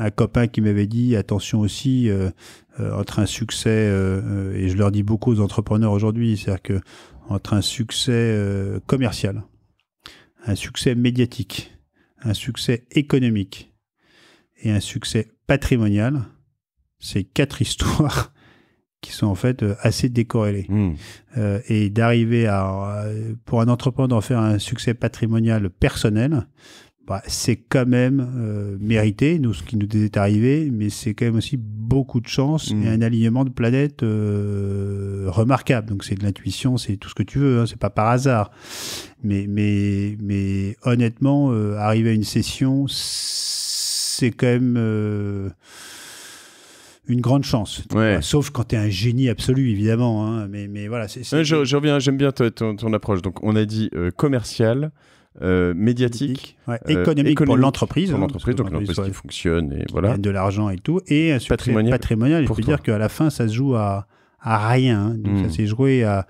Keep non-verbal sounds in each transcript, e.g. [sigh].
un copain qui m'avait dit attention aussi euh, euh, entre un succès euh, et je leur dis beaucoup aux entrepreneurs aujourd'hui, c'est-à-dire que entre un succès commercial, un succès médiatique, un succès économique et un succès patrimonial, c'est quatre [laughs] histoires qui sont en fait assez décorrélées. Hmm. et d'arriver à, pour un entrepreneur, d'en faire un succès patrimonial personnel, bah, c'est quand même euh, mérité, nous, ce qui nous est arrivé, mais c'est quand même aussi beaucoup de chance et mm. un alignement de planètes euh, remarquable. Donc c'est de l'intuition, c'est tout ce que tu veux, hein, c'est pas par hasard. Mais, mais, mais honnêtement, euh, arriver à une session, c'est quand même une grande chance. Bah, sauf quand tu es un génie absolu, évidemment. Hein, mais, mais voilà. c'est je, reviens, j'aime bien ton, ton, approche. Donc, on a dit commercial, euh, médiatique, euh, économique, pour l'entreprise. Pour hein, l'entreprise, donc l'entreprise qui fonctionne et voilà. de l'argent et tout. Et euh, patrimonial, patrimonial je faut dire qu'à la fin, ça se joue à, à rien. Hein. Donc ça hmm. s'est joué à.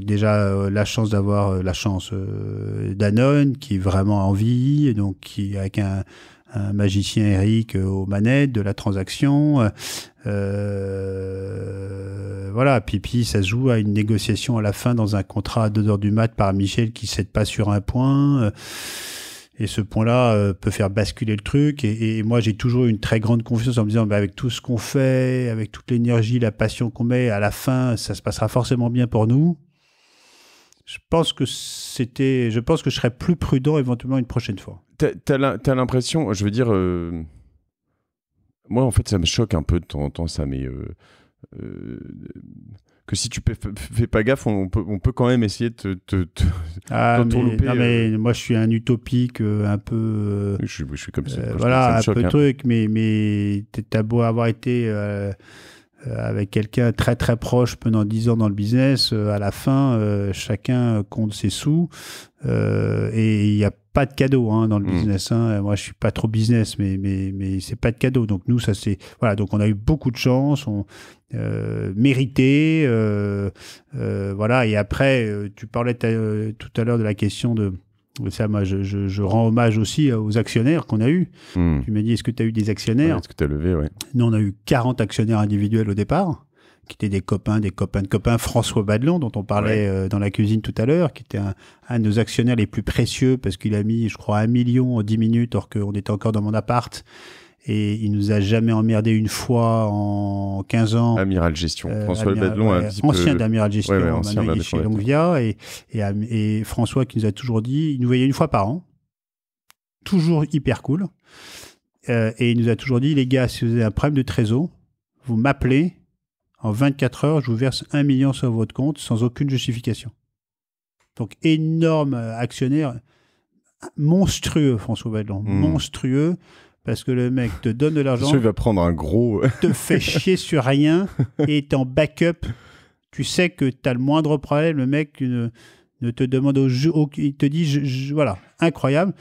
déjà la chance d'avoir la chance d'Anon qui est vraiment en vie donc qui avec un, un magicien Eric euh, aux manettes de la transaction. Euh, euh, voilà, Pipi, ça se joue à une négociation à la fin dans un contrat à deux heures du mat par Michel qui ne cède pas sur un point. Et ce point-là peut faire basculer le truc. Et, moi, j'ai toujours une très grande confiance en me disant, bah, avec tout ce qu'on fait, avec toute l'énergie, la passion qu'on met, à la fin, ça se passera forcément bien pour nous je pense que c'était, je pense que je serais plus prudent éventuellement une prochaine fois. T'as l'impression, je veux dire, euh, moi en fait ça me choque un peu de temps en temps ça, mais euh, euh, que si tu fais pas gaffe, on peut, on peut quand même essayer de te, ah, [laughs] mais, moi je suis un utopique, un peu. Je, suis comme ça. voilà, un peu hein. truc, mais mais t'as beau avoir été euh, avec quelqu'un très très proche pendant 10 ans dans le business, euh, à la fin, euh, chacun compte ses sous et il n'y a pas de cadeau hein, dans le hmm. business. Hein. Moi, je suis pas trop business, mais mais mais c'est pas de cadeau. Donc nous, ça c'est voilà. Donc on a eu beaucoup de chance, on euh, mérité, voilà. Et après, tu parlais tout à l'heure de la question de ça, moi, je, rends hommage aussi aux actionnaires qu'on a eus. Hmm. Tu m'as dit, est-ce que tu as eu des actionnaires Est-ce que tu as levé, oui. Nous, on a eu 40 actionnaires individuels au départ, qui étaient des copains, des copains de copains. François Badelon, dont on parlait euh, dans la cuisine tout à l'heure, qui était un, un, de nos actionnaires les plus précieux, parce qu'il a mis, je crois, un million en 10 minutes, alors qu'on était encore dans mon appart et il nous a jamais emmerdé une fois en 15 ans. Amiral Gestion. Euh, François ancien d'Amiral Gestion, chez et, François qui nous a toujours dit, il nous voyait une fois par an, toujours hyper cool, euh, et il nous a toujours dit, les gars, si vous avez un problème de trésor, vous m'appelez, en 24 heures, je vous verse un million sur votre compte sans aucune justification. Donc énorme euh, actionnaire, monstrueux François Badelon. Hmm. monstrueux. Parce que le mec te donne de l'argent. prendre un gros. Euh, te fait [laughs] chier sur rien et t'es en backup. Tu sais que tu as le moindre problème. Le mec ne, te demande au jeu. Il te dit voilà, incroyable.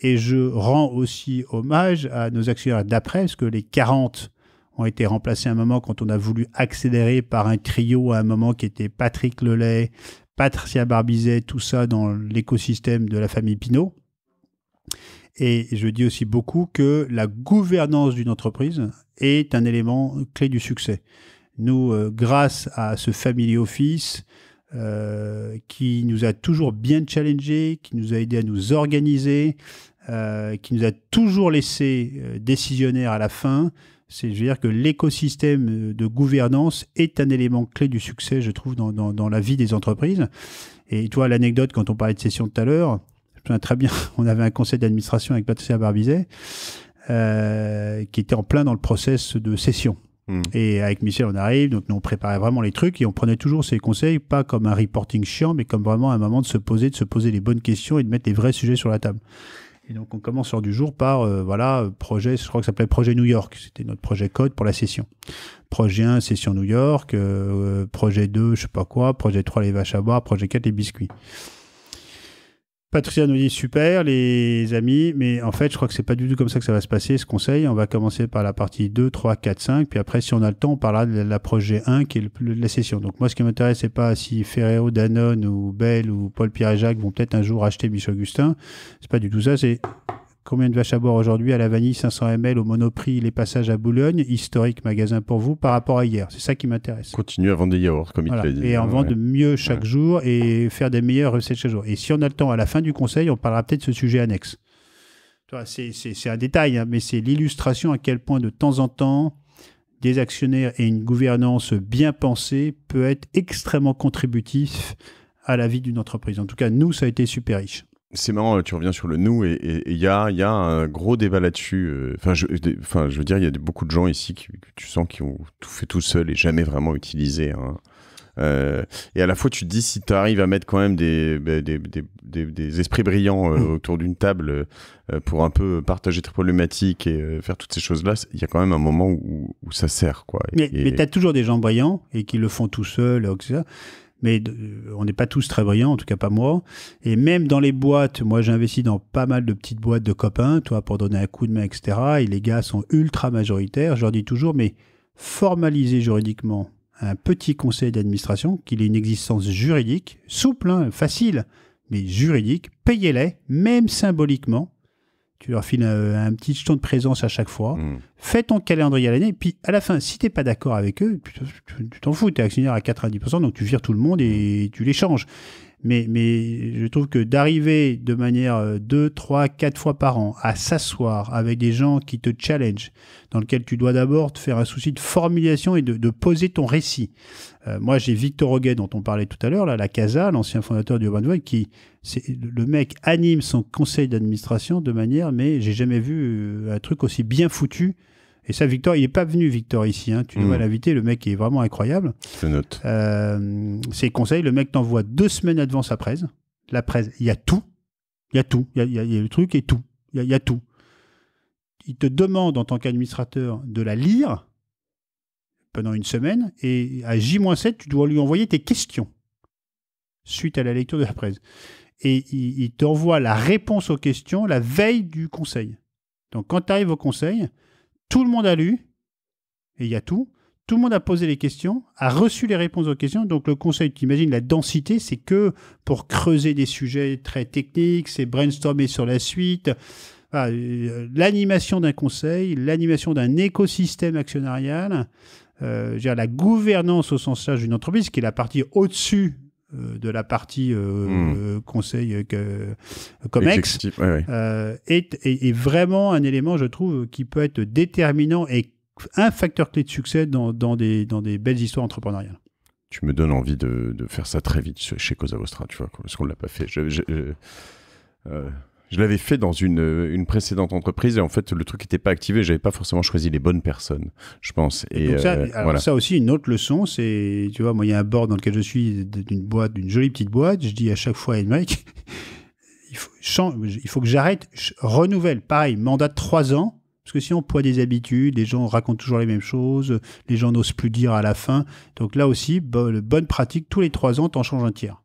Et je rends aussi hommage à nos actionnaires d'après, parce que les 40 ont été remplacés à un moment quand on a voulu accélérer par un trio à un moment qui était Patrick Lelay, Patricia Barbizet, tout ça dans l'écosystème de la famille Pinault. Et je dis aussi beaucoup que la gouvernance d'une entreprise est un élément clé du succès. Nous, euh, grâce à ce family office euh, qui nous a toujours bien challengé, qui nous a aidé à nous organiser, euh, qui nous a toujours laissé décisionnaire à la fin, c'est, à dire que l'écosystème de gouvernance est un élément clé du succès, je trouve, dans, dans la vie des entreprises. Et toi, l'anecdote, quand on parlait de session tout à l'heure, très bien, [laughs] on avait un conseil d'administration avec Patricia Barbizet, euh, qui était en plein dans le process de session. Hmm. Et avec Michel, on arrive, donc nous on préparait vraiment les trucs et on prenait toujours ses conseils, pas comme un reporting chiant, mais comme vraiment un moment de se poser, de se poser les bonnes questions et de mettre les vrais sujets sur la table. Et donc on commence l'heure du jour par euh, voilà projet, je crois que ça s'appelait projet New York, c'était notre projet code pour la session. Projet 1, session New York, euh, projet 2, je sais pas quoi, projet 3 les vaches à boire, projet 4 les biscuits. Patricia nous dit super les amis, mais en fait je crois que c'est pas du tout comme ça que ça va se passer ce conseil. On va commencer par la partie 2, 3, 4, 5, puis après si on a le temps on parlera de la projet 1 qui est la session. Donc moi ce qui m'intéresse c'est pas si Ferrero, Danone ou Bell ou Paul Pierre et Jacques vont peut-être un jour acheter Michel Augustin. C'est pas du tout ça, c'est Combien de vaches à boire aujourd'hui à la vanille 500 ml au Monoprix, les passages à Boulogne, historique magasin pour vous par rapport à hier. C'est ça qui m'intéresse. Continuer à vendre des yaourts comme il te dit. Et en vendre mieux chaque jour et faire des meilleures recettes chaque jour. Et si on a le temps à la fin du conseil, on parlera peut-être de ce sujet annexe. C'est un détail, hein, mais c'est l'illustration à quel point de temps en temps, des actionnaires et une gouvernance bien pensée peut être extrêmement contributif à la vie d'une entreprise. En tout cas, nous, ça a été super riche c'est marrant, euh, tu reviens sur le nous et il y a, un gros débat là-dessus. Euh, enfin, je, enfin, je veux dire, il y a beaucoup de gens ici que tu sens qui ont tout fait tout seul et jamais vraiment utilisé. Hein. Euh, et à la fois, tu te dis si tu arrives à mettre quand même des, bah, des, esprits brillants mm. autour d'une table pour un peu partager tes problématiques et faire toutes ces choses-là, il y a quand même un moment où, ça sert. Quoi. mais, tu as toujours des gens brillants et qui le font tout seuls mais on n'est pas tous très brillants, en tout cas pas moi. Et même dans les boîtes, moi j'investis dans pas mal de petites boîtes de copains, toi, pour donner un coup de main, etc. Et les gars sont ultra majoritaires. Je leur dis toujours, mais formaliser juridiquement un petit conseil d'administration, qu'il ait une existence juridique, souple, hein, facile, mais juridique, payez-les, même symboliquement, tu leur files un, petit jeton de présence à chaque fois, hmm. fais ton calendrier à l'année, puis à la fin, si tu t'es pas d'accord avec eux, tu t'en fous, tu es actionnaire à 90%, donc tu vires tout le monde et tu les changes. Mais, mais je trouve que d'arriver de manière 2, 3, 4 fois par an à s'asseoir avec des gens qui te challenge, dans lequel tu dois d'abord te faire un souci de formulation et de, poser ton récit. Euh, moi, j'ai Victor Roguet, dont on parlait tout à l'heure, la Casa, l'ancien fondateur du Urban Void, qui, c'est, le mec anime son conseil d'administration de manière, mais j'ai jamais vu euh, un truc aussi bien foutu et ça, Victor, il n'est pas venu, Victor, ici. Hein. Tu mmh. dois l'inviter. Le mec est vraiment incroyable. Je note. Euh, ses conseils, le mec t'envoie deux semaines avant sa presse. La presse, il y a tout. Il y a tout. Il y, a, le truc et tout. Il y, a, tout. Il te demande, en tant qu'administrateur, de la lire pendant une semaine. Et à J-7, tu dois lui envoyer tes questions suite à la lecture de la presse. Et il, il t'envoie la réponse aux questions la veille du conseil. Donc, quand tu arrives au conseil, tout le monde a lu, et il y a tout. Tout le monde a posé les questions, a reçu les réponses aux questions. Donc le conseil, tu imagines, la densité, c'est que pour creuser des sujets très techniques, c'est brainstormer sur la suite. Ah, euh, l'animation d'un conseil, l'animation d'un écosystème actionnarial, euh, la gouvernance au sens large d'une entreprise, qui est la partie au-dessus euh, de la partie conseil comme COMEX Est, vraiment un élément, je trouve, qui peut être déterminant et un facteur clé de succès dans, dans des, dans des belles histoires entrepreneuriales. Tu me donnes envie de, de faire ça très vite chez Cosa tu vois, parce qu'on ne l'a pas fait. Je, euh, euh, je l'avais fait dans une, euh, une, précédente entreprise et en fait le truc n'était pas activé, j'avais pas forcément choisi les bonnes personnes, je pense. Et ça, euh, voilà. ça aussi une autre leçon, c'est tu vois, moi il y a un bord dans lequel je suis d'une boîte, d'une jolie petite boîte, je dis à chaque fois à Mike, [laughs] il faut, il faut que j'arrête, renouvelle, pareil, mandat de trois ans. Parce que si on poids des habitudes, les gens racontent toujours les mêmes choses, les gens n'osent plus dire à la fin. Donc là aussi, bonne pratique, tous les trois ans, t'en changes un tiers.